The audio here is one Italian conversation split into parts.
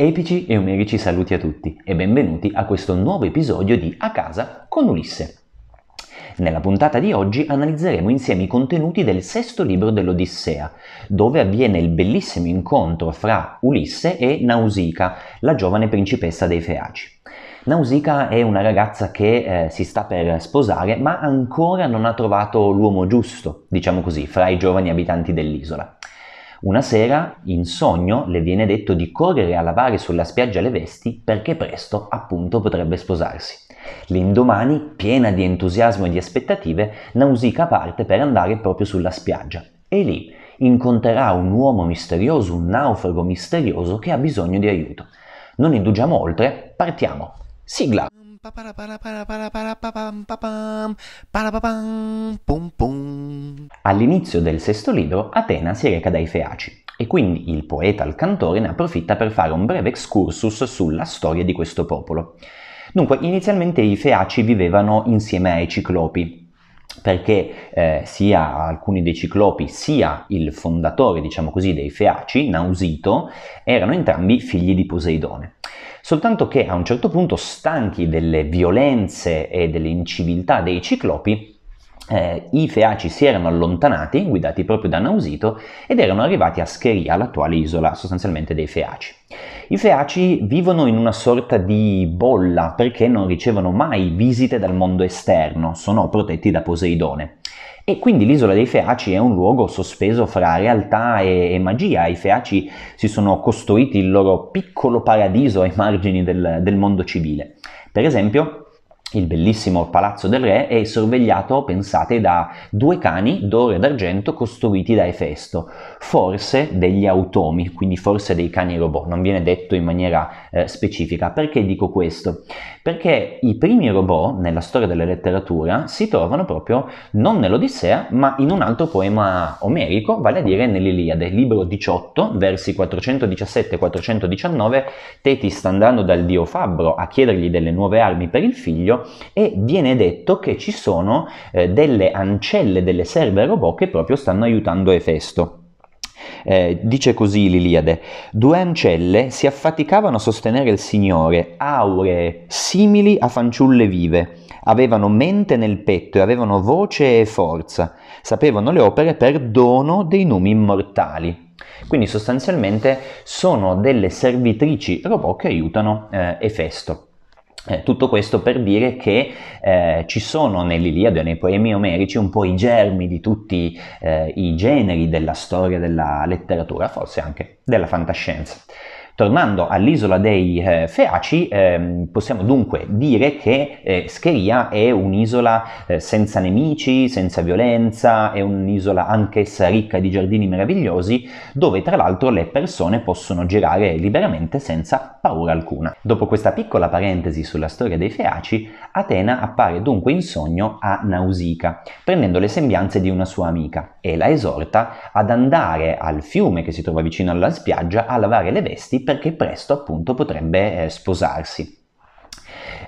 Epici e omerici saluti a tutti e benvenuti a questo nuovo episodio di A casa con Ulisse. Nella puntata di oggi analizzeremo insieme i contenuti del sesto libro dell'Odissea, dove avviene il bellissimo incontro fra Ulisse e Nausica, la giovane principessa dei Feaci. Nausica è una ragazza che eh, si sta per sposare, ma ancora non ha trovato l'uomo giusto, diciamo così, fra i giovani abitanti dell'isola. Una sera, in sogno, le viene detto di correre a lavare sulla spiaggia le vesti perché presto, appunto, potrebbe sposarsi. L'indomani, piena di entusiasmo e di aspettative, Nausica parte per andare proprio sulla spiaggia e lì incontrerà un uomo misterioso, un naufrago misterioso che ha bisogno di aiuto. Non indugiamo oltre, partiamo. Sigla! All'inizio del sesto libro Atena si reca dai Feaci e quindi il poeta al cantore ne approfitta per fare un breve excursus sulla storia di questo popolo. Dunque, inizialmente i Feaci vivevano insieme ai Ciclopi, perché eh, sia alcuni dei ciclopi sia il fondatore, diciamo così, dei Feaci, Nausito, erano entrambi figli di Poseidone soltanto che a un certo punto, stanchi delle violenze e delle inciviltà dei ciclopi, eh, i feaci si erano allontanati, guidati proprio da Nausito, ed erano arrivati a Scheria, l'attuale isola sostanzialmente dei feaci. I feaci vivono in una sorta di bolla perché non ricevono mai visite dal mondo esterno, sono protetti da Poseidone. E quindi l'isola dei Feaci è un luogo sospeso fra realtà e, e magia. I Feaci si sono costruiti il loro piccolo paradiso ai margini del, del mondo civile. Per esempio, il bellissimo palazzo del re è sorvegliato, pensate, da due cani d'oro e d'argento costruiti da Efesto, forse degli automi, quindi forse dei cani robot, non viene detto in maniera eh, specifica. Perché dico questo? Perché i primi robot nella storia della letteratura si trovano proprio non nell'Odissea, ma in un altro poema omerico, vale a dire nell'Iliade, libro 18, versi 417-419, Teti sta andando dal dio Fabbro a chiedergli delle nuove armi per il figlio, e viene detto che ci sono eh, delle ancelle, delle serve robot che proprio stanno aiutando Efesto. Eh, dice così l'Iliade: Due ancelle si affaticavano a sostenere il Signore, auree, simili a fanciulle vive. Avevano mente nel petto e avevano voce e forza. Sapevano le opere per dono dei numi immortali. Quindi sostanzialmente sono delle servitrici robot che aiutano eh, Efesto. Eh, tutto questo per dire che eh, ci sono nell'Iliade e nei poemi omerici un po' i germi di tutti eh, i generi della storia della letteratura, forse anche della fantascienza. Tornando all'isola dei eh, Feaci, ehm, possiamo dunque dire che eh, Scheria è un'isola eh, senza nemici, senza violenza, è un'isola anch'essa ricca di giardini meravigliosi, dove tra l'altro le persone possono girare liberamente senza paura alcuna. Dopo questa piccola parentesi sulla storia dei Feaci, Atena appare dunque in sogno a Nausica, prendendo le sembianze di una sua amica, e la esorta ad andare al fiume che si trova vicino alla spiaggia a lavare le vesti perché presto appunto potrebbe eh, sposarsi.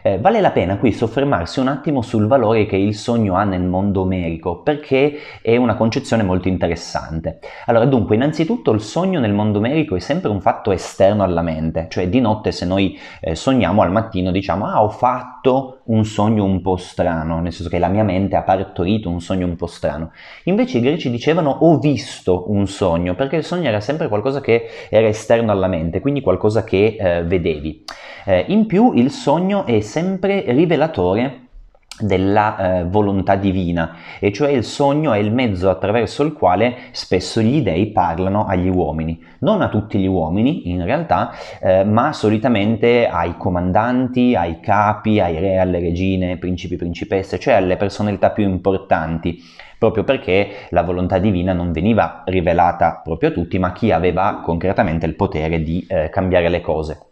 Eh, vale la pena qui soffermarsi un attimo sul valore che il sogno ha nel mondo omerico, perché è una concezione molto interessante. Allora, dunque, innanzitutto il sogno nel mondo omerico è sempre un fatto esterno alla mente, cioè di notte se noi eh, sogniamo al mattino diciamo ah ho fatto un sogno un po' strano, nel senso che la mia mente ha partorito un sogno un po' strano. Invece i greci dicevano ho visto un sogno, perché il sogno era sempre qualcosa che era esterno alla mente, quindi qualcosa che eh, vedevi. Eh, in più il sogno è sempre rivelatore della eh, volontà divina, e cioè il sogno è il mezzo attraverso il quale spesso gli dei parlano agli uomini, non a tutti gli uomini in realtà, eh, ma solitamente ai comandanti, ai capi, ai re, alle regine, principi, principesse, cioè alle personalità più importanti, proprio perché la volontà divina non veniva rivelata proprio a tutti, ma chi aveva concretamente il potere di eh, cambiare le cose.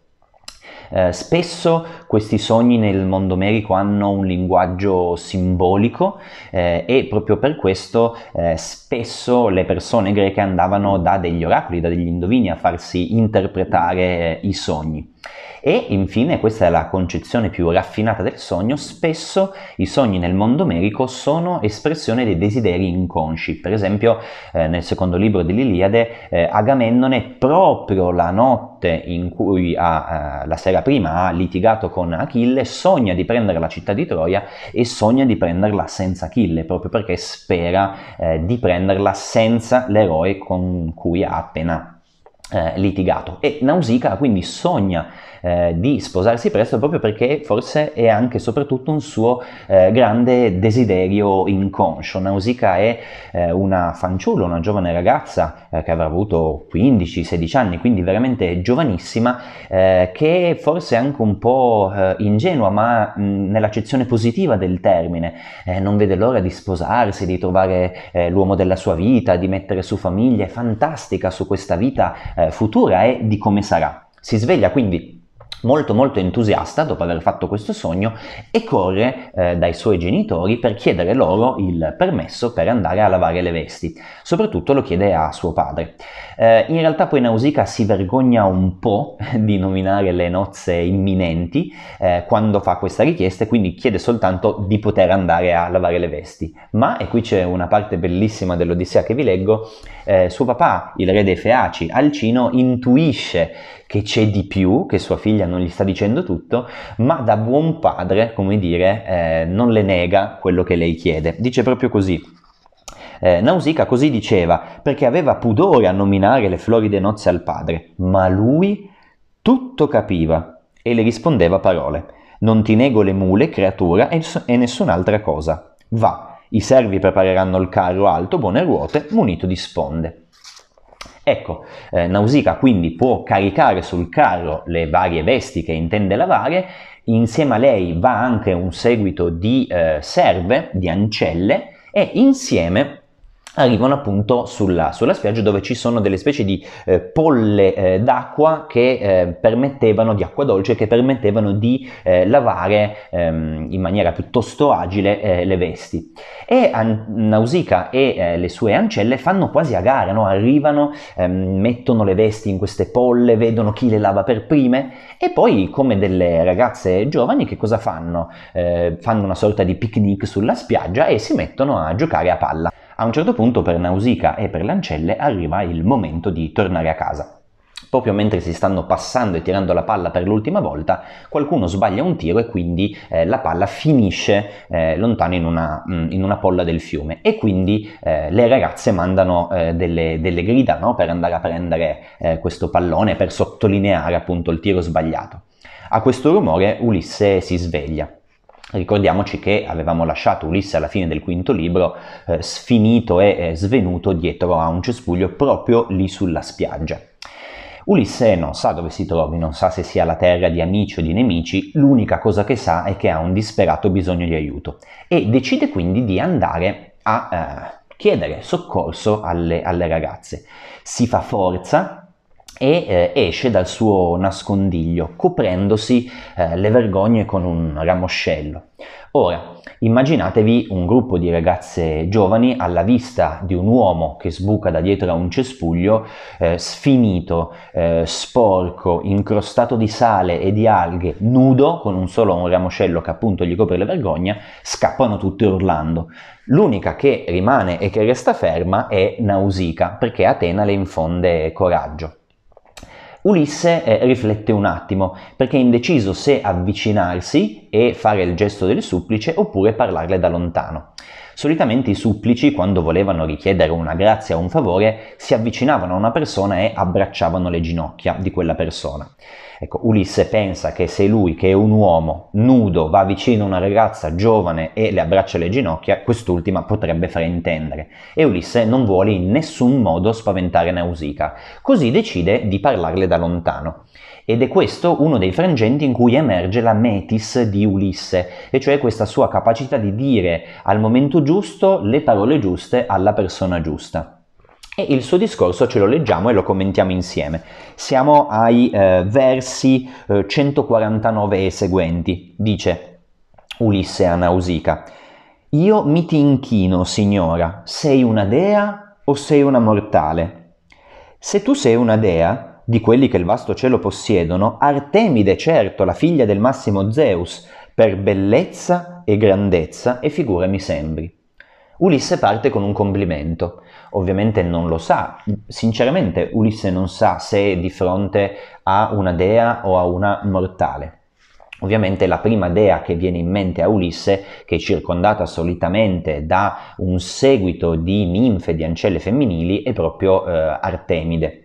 Eh, spesso questi sogni nel mondo omerico hanno un linguaggio simbolico eh, e proprio per questo eh, spesso le persone greche andavano da degli oracoli, da degli indovini a farsi interpretare eh, i sogni. E infine, questa è la concezione più raffinata del sogno, spesso i sogni nel mondo omerico sono espressione dei desideri inconsci. Per esempio, eh, nel secondo libro dell'Iliade, eh, Agamennone, proprio la notte in cui ha, eh, la sera prima ha litigato con Achille, sogna di prendere la città di Troia e sogna di prenderla senza Achille, proprio perché spera eh, di prenderla senza l'eroe con cui ha appena eh, litigato e Nausicaa quindi sogna eh, di sposarsi presto proprio perché forse è anche e soprattutto un suo eh, grande desiderio inconscio. Nausicaa è eh, una fanciulla, una giovane ragazza eh, che avrà avuto 15-16 anni, quindi veramente giovanissima, eh, che forse è anche un po' ingenua, ma mh, nell'accezione positiva del termine, non vede l'ora di sposarsi, di trovare l'uomo della sua vita, di mettere su famiglia, è fantastica su questa vita eh, futura e di come sarà. Si sveglia quindi molto molto entusiasta dopo aver fatto questo sogno e corre eh, dai suoi genitori per chiedere loro il permesso per andare a lavare le vesti. Soprattutto lo chiede a suo padre. Eh, in realtà poi Nausicaa si vergogna un po' di nominare le nozze imminenti eh, quando fa questa richiesta e quindi chiede soltanto di poter andare a lavare le vesti. Ma, e qui c'è una parte bellissima dell'Odissea che vi leggo, eh, suo papà, il re dei Feaci, Alcino, intuisce che c'è di più, che sua figlia non gli sta dicendo tutto, ma da buon padre, come dire, eh, non le nega quello che lei chiede. Dice proprio così. Eh, Nausicaa così diceva perché aveva pudore a nominare le floride nozze al padre, ma lui tutto capiva e le rispondeva parole. Non ti nego le mule, creatura, e nessun'altra cosa. Va, i servi prepareranno il carro alto, buone ruote, munito di sponde. Ecco, eh, Nausicaa quindi può caricare sul carro le varie vesti che intende lavare, insieme a lei va anche un seguito di eh, serve, di ancelle e insieme arrivano appunto sulla, sulla, spiaggia dove ci sono delle specie di eh, polle eh, d'acqua che eh, permettevano di acqua dolce che permettevano di eh, lavare ehm, in maniera piuttosto agile eh, le vesti e an- Nausicaa e eh, le sue ancelle fanno quasi a gara no? arrivano ehm, mettono le vesti in queste polle vedono chi le lava per prime e poi come delle ragazze giovani che cosa fanno fanno una sorta di picnic sulla spiaggia e si mettono a giocare a palla a un certo punto per Nausicaa e per Lancelle arriva il momento di tornare a casa. Proprio mentre si stanno passando e tirando la palla per l'ultima volta, qualcuno sbaglia un tiro e quindi eh, la palla finisce eh, lontano in una, mm, in una, polla del fiume. E quindi eh, le ragazze mandano eh, delle, delle, grida no? per andare a prendere eh, questo pallone, per sottolineare appunto il tiro sbagliato. A questo rumore Ulisse si sveglia Ricordiamoci che avevamo lasciato Ulisse alla fine del quinto libro eh, sfinito e eh, svenuto dietro a un cespuglio proprio lì sulla spiaggia. Ulisse non sa dove si trovi, non sa se sia la terra di amici o di nemici, l'unica cosa che sa è che ha un disperato bisogno di aiuto e decide quindi di andare a eh, chiedere soccorso alle, alle ragazze. Si fa forza, e eh, esce dal suo nascondiglio, coprendosi eh, le vergogne con un ramoscello. Ora, immaginatevi un gruppo di ragazze giovani alla vista di un uomo che sbuca da dietro a un cespuglio, eh, sfinito, eh, sporco, incrostato di sale e di alghe, nudo, con un solo un ramoscello che appunto gli copre la vergogna, scappano tutte urlando. L'unica che rimane e che resta ferma è Nausica, perché Atena le infonde coraggio. Ulisse eh, riflette un attimo perché è indeciso se avvicinarsi e fare il gesto del supplice oppure parlarle da lontano. Solitamente i supplici, quando volevano richiedere una grazia o un favore, si avvicinavano a una persona e abbracciavano le ginocchia di quella persona. Ecco, Ulisse pensa che se lui, che è un uomo, nudo, va vicino a una ragazza giovane e le abbraccia le ginocchia, quest'ultima potrebbe fraintendere. E Ulisse non vuole in nessun modo spaventare Nausica, così decide di parlarle da lontano. Ed è questo uno dei frangenti in cui emerge la metis di Ulisse, e cioè questa sua capacità di dire al momento giusto le parole giuste alla persona giusta. E il suo discorso ce lo leggiamo e lo commentiamo insieme. Siamo ai eh, versi eh, 149 e seguenti. Dice Ulisse a Nausica, Io mi ti inchino, signora, sei una dea o sei una mortale? Se tu sei una dea, di quelli che il vasto cielo possiedono, Artemide certo, la figlia del massimo Zeus, per bellezza e grandezza e figura mi sembri. Ulisse parte con un complimento ovviamente non lo sa. Sinceramente Ulisse non sa se è di fronte a una dea o a una mortale. Ovviamente la prima dea che viene in mente a Ulisse, che è circondata solitamente da un seguito di ninfe, di ancelle femminili, è proprio eh, Artemide.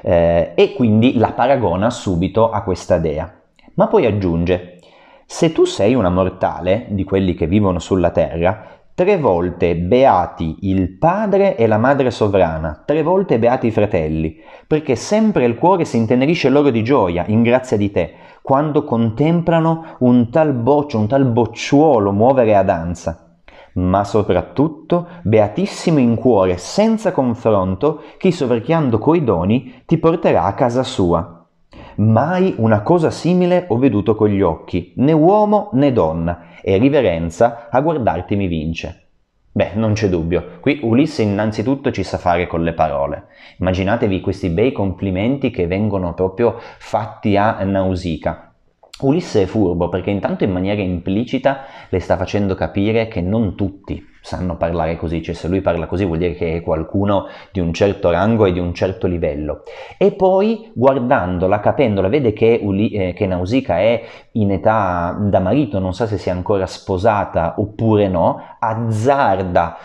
Eh, e quindi la paragona subito a questa dea. Ma poi aggiunge, se tu sei una mortale, di quelli che vivono sulla terra, Tre volte beati il padre e la madre sovrana, tre volte beati i fratelli, perché sempre il cuore si intenerisce loro di gioia, in grazia di te, quando contemplano un tal boccio, un tal bocciuolo muovere a danza. Ma soprattutto, beatissimo in cuore, senza confronto, chi soverchiando coi doni ti porterà a casa sua. Mai una cosa simile ho veduto con gli occhi, né uomo né donna, e riverenza a guardarti mi vince. Beh, non c'è dubbio, qui Ulisse innanzitutto ci sa fare con le parole. Immaginatevi questi bei complimenti che vengono proprio fatti a Nausicaa. Ulisse è furbo perché intanto in maniera implicita le sta facendo capire che non tutti sanno parlare così, cioè se lui parla così vuol dire che è qualcuno di un certo rango e di un certo livello. E poi guardandola, capendola, vede che, Uli- eh, che Nausicaa è in età da marito, non sa se sia ancora sposata oppure no, azzarda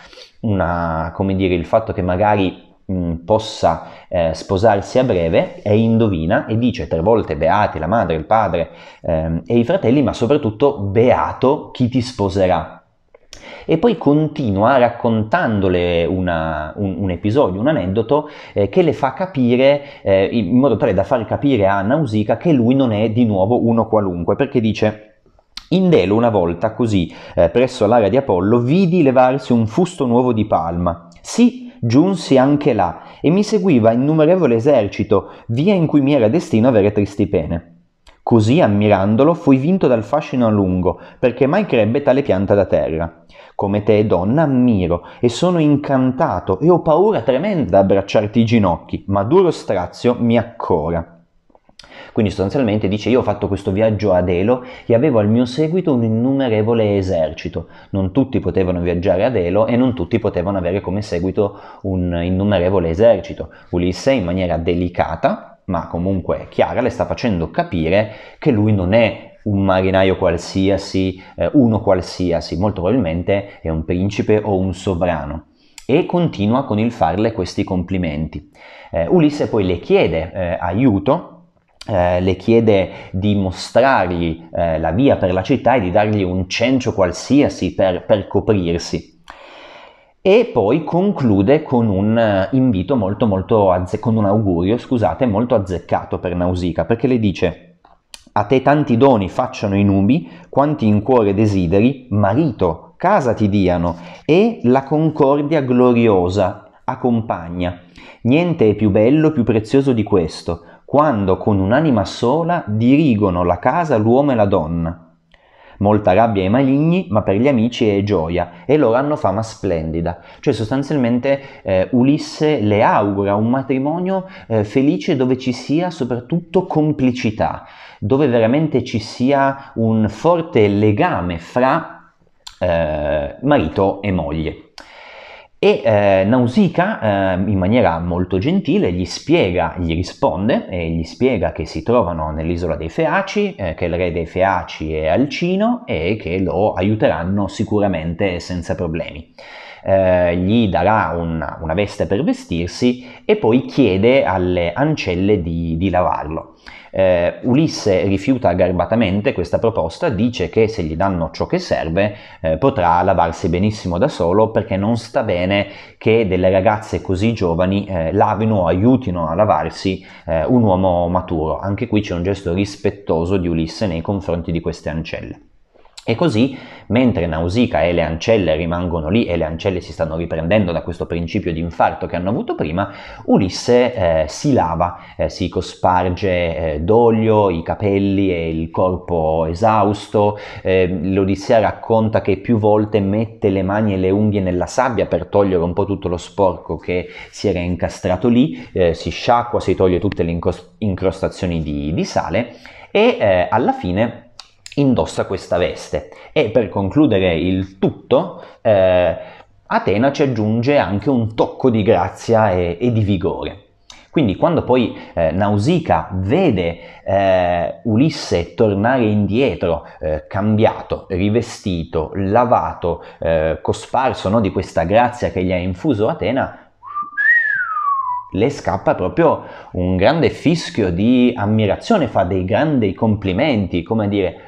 una, come dire, il fatto che magari Mm, possa eh, sposarsi a breve e indovina e dice tre volte beati la madre, il padre ehm, e i fratelli, ma soprattutto beato chi ti sposerà. E poi continua raccontandole una, un, un, episodio, un aneddoto eh, che le fa capire, eh, in modo tale da far capire a Nausica che lui non è di nuovo uno qualunque, perché dice in Delo una volta, così, eh, presso l'area di Apollo, vidi levarsi un fusto nuovo di palma. Sì, Giunsi anche là e mi seguiva innumerevole esercito, via in cui mi era destino avere tristi pene. Così, ammirandolo, fui vinto dal fascino a lungo, perché mai crebbe tale pianta da terra. Come te, donna, ammiro e sono incantato e ho paura tremenda d'abbracciarti i ginocchi, ma duro strazio mi accora. Quindi sostanzialmente dice io ho fatto questo viaggio a Delo e avevo al mio seguito un innumerevole esercito. Non tutti potevano viaggiare a Delo e non tutti potevano avere come seguito un innumerevole esercito. Ulisse in maniera delicata ma comunque chiara le sta facendo capire che lui non è un marinaio qualsiasi, eh, uno qualsiasi, molto probabilmente è un principe o un sovrano. E continua con il farle questi complimenti. Eh, Ulisse poi le chiede eh, aiuto eh, le chiede di mostrargli eh, la via per la città e di dargli un cencio qualsiasi per, per coprirsi. E poi conclude con un eh, invito molto, molto azze- con un augurio, scusate, molto azzeccato per Nausica, perché le dice a te tanti doni facciano i nubi, quanti in cuore desideri, marito, casa ti diano, e la concordia gloriosa accompagna. Niente è più bello, più prezioso di questo, quando con un'anima sola dirigono la casa l'uomo e la donna. Molta rabbia ai maligni, ma per gli amici è gioia, e loro hanno fama splendida. Cioè sostanzialmente eh, Ulisse le augura un matrimonio eh, felice dove ci sia soprattutto complicità, dove veramente ci sia un forte legame fra eh, marito e moglie e eh, Nausicaa eh, in maniera molto gentile gli spiega, gli risponde e gli spiega che si trovano nell'isola dei Feaci, eh, che il re dei Feaci è Alcino e che lo aiuteranno sicuramente senza problemi. Eh, gli darà una, una, veste per vestirsi e poi chiede alle ancelle di, di lavarlo. Eh, Ulisse rifiuta garbatamente questa proposta, dice che se gli danno ciò che serve eh, potrà lavarsi benissimo da solo perché non sta bene che delle ragazze così giovani eh, lavino o aiutino a lavarsi eh, un uomo maturo. Anche qui c'è un gesto rispettoso di Ulisse nei confronti di queste ancelle. E così, mentre Nausicaa e le ancelle rimangono lì e le ancelle si stanno riprendendo da questo principio di infarto che hanno avuto prima, Ulisse eh, si lava, eh, si cosparge eh, d'olio i capelli e il corpo esausto. Eh, L'Odissea racconta che più volte mette le mani e le unghie nella sabbia per togliere un po' tutto lo sporco che si era incastrato lì, eh, si sciacqua, si toglie tutte le incrostazioni di, di sale e eh, alla fine indossa questa veste. E per concludere il tutto, eh, Atena ci aggiunge anche un tocco di grazia e, e di vigore. Quindi quando poi eh, Nausica vede eh, Ulisse tornare indietro, eh, cambiato, rivestito, lavato, eh, cosparso no, di questa grazia che gli ha infuso Atena, le scappa proprio un grande fischio di ammirazione, fa dei grandi complimenti, come dire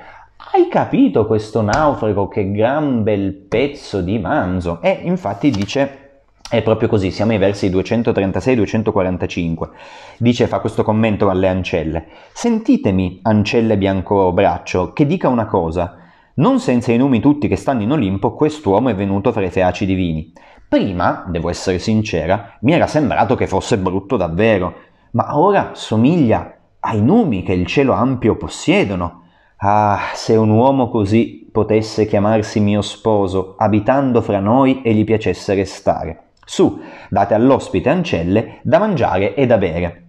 hai capito questo naufrago che gran bel pezzo di manzo? E infatti dice è proprio così, siamo ai versi 236-245. Dice, fa questo commento alle ancelle. Sentitemi, ancelle bianco braccio, che dica una cosa. Non senza i numi tutti che stanno in Olimpo, quest'uomo è venuto fra i feaci divini. Prima, devo essere sincera, mi era sembrato che fosse brutto davvero, ma ora somiglia ai numi che il cielo ampio possiedono Ah, se un uomo così potesse chiamarsi mio sposo, abitando fra noi e gli piacesse restare. Su, date all'ospite ancelle da mangiare e da bere.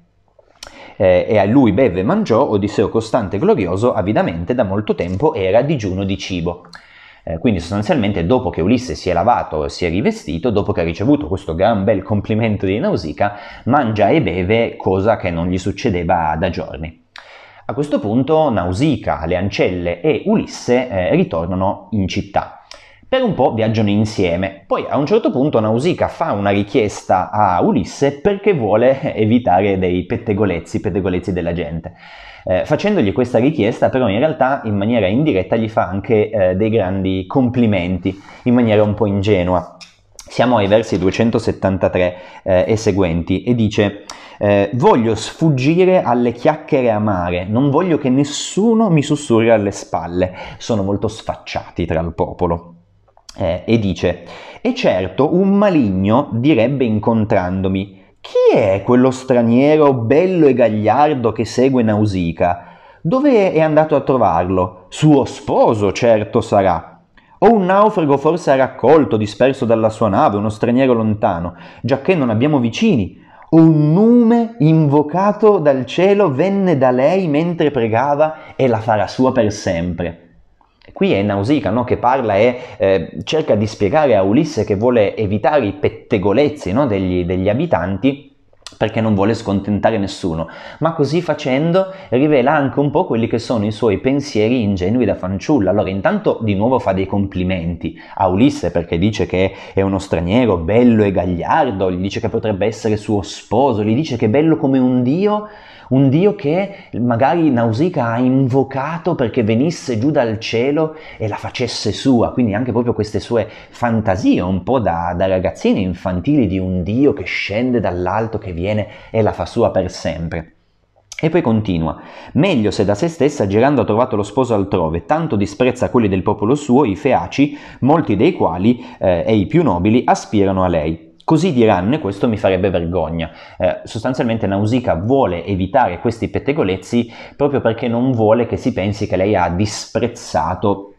Eh, e a lui beve e mangiò Odisseo costante e glorioso avidamente da molto tempo era digiuno di cibo. Eh, quindi sostanzialmente dopo che Ulisse si è lavato, e si è rivestito, dopo che ha ricevuto questo gran bel complimento di Nausica, mangia e beve cosa che non gli succedeva da giorni. A questo punto Nausicaa, le ancelle e Ulisse eh, ritornano in città. Per un po' viaggiano insieme, poi a un certo punto Nausicaa fa una richiesta a Ulisse perché vuole evitare dei pettegolezzi, pettegolezzi della gente. Eh, facendogli questa richiesta però in realtà in maniera indiretta gli fa anche eh, dei grandi complimenti, in maniera un po' ingenua. Siamo ai versi 273 eh, e seguenti e dice eh, voglio sfuggire alle chiacchiere amare, non voglio che nessuno mi sussurri alle spalle, sono molto sfacciati tra il popolo. Eh, e dice, e certo un maligno direbbe incontrandomi, chi è quello straniero bello e gagliardo che segue Nausica? Dove è andato a trovarlo? Suo sposo certo sarà. O un naufrago forse ha raccolto, disperso dalla sua nave, uno straniero lontano, giacché non abbiamo vicini. Un nume invocato dal cielo venne da lei mentre pregava e la farà sua per sempre. Qui è Nausica no? che parla e eh, cerca di spiegare a Ulisse che vuole evitare i pettegolezzi no? degli, degli abitanti perché non vuole scontentare nessuno, ma così facendo rivela anche un po' quelli che sono i suoi pensieri ingenui da fanciulla. Allora intanto di nuovo fa dei complimenti a Ulisse perché dice che è uno straniero bello e gagliardo, gli dice che potrebbe essere suo sposo, gli dice che è bello come un dio, un Dio che magari Nausicaa ha invocato perché venisse giù dal cielo e la facesse sua, quindi anche proprio queste sue fantasie un po' da, da ragazzine infantili di un Dio che scende dall'alto, che viene e la fa sua per sempre. E poi continua, meglio se da se stessa girando ha trovato lo sposo altrove, tanto disprezza quelli del popolo suo, i feaci, molti dei quali, eh, e i più nobili, aspirano a lei. Così diranno e questo mi farebbe vergogna. Eh, sostanzialmente Nausicaa vuole evitare questi pettegolezzi proprio perché non vuole che si pensi che lei ha disprezzato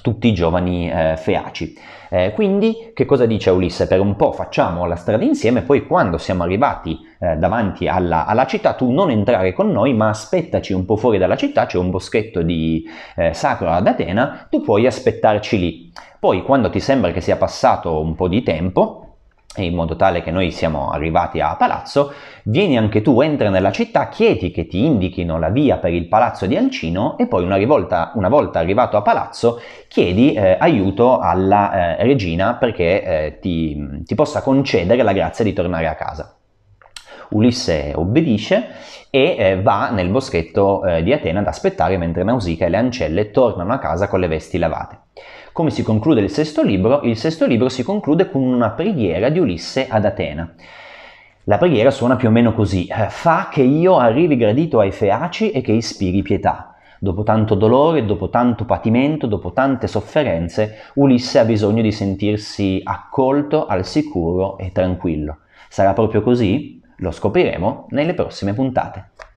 tutti i giovani eh, feaci. Eh, quindi che cosa dice Ulisse? Per un po' facciamo la strada insieme, poi quando siamo arrivati eh, davanti alla, alla, città tu non entrare con noi ma aspettaci un po' fuori dalla città, c'è un boschetto di eh, sacro ad Atena, tu puoi aspettarci lì. Poi quando ti sembra che sia passato un po' di tempo, in modo tale che noi siamo arrivati a Palazzo, vieni anche tu, entra nella città, chiedi che ti indichino la via per il palazzo di Alcino e poi una, rivolta, una volta arrivato a Palazzo chiedi eh, aiuto alla eh, regina perché eh, ti, ti possa concedere la grazia di tornare a casa. Ulisse obbedisce e eh, va nel boschetto eh, di Atena ad aspettare mentre Nausicaa e le ancelle tornano a casa con le vesti lavate. Come si conclude il sesto libro? Il sesto libro si conclude con una preghiera di Ulisse ad Atena. La preghiera suona più o meno così, eh, fa che io arrivi gradito ai feaci e che ispiri pietà. Dopo tanto dolore, dopo tanto patimento, dopo tante sofferenze, Ulisse ha bisogno di sentirsi accolto, al sicuro e tranquillo. Sarà proprio così? Lo scopriremo nelle prossime puntate.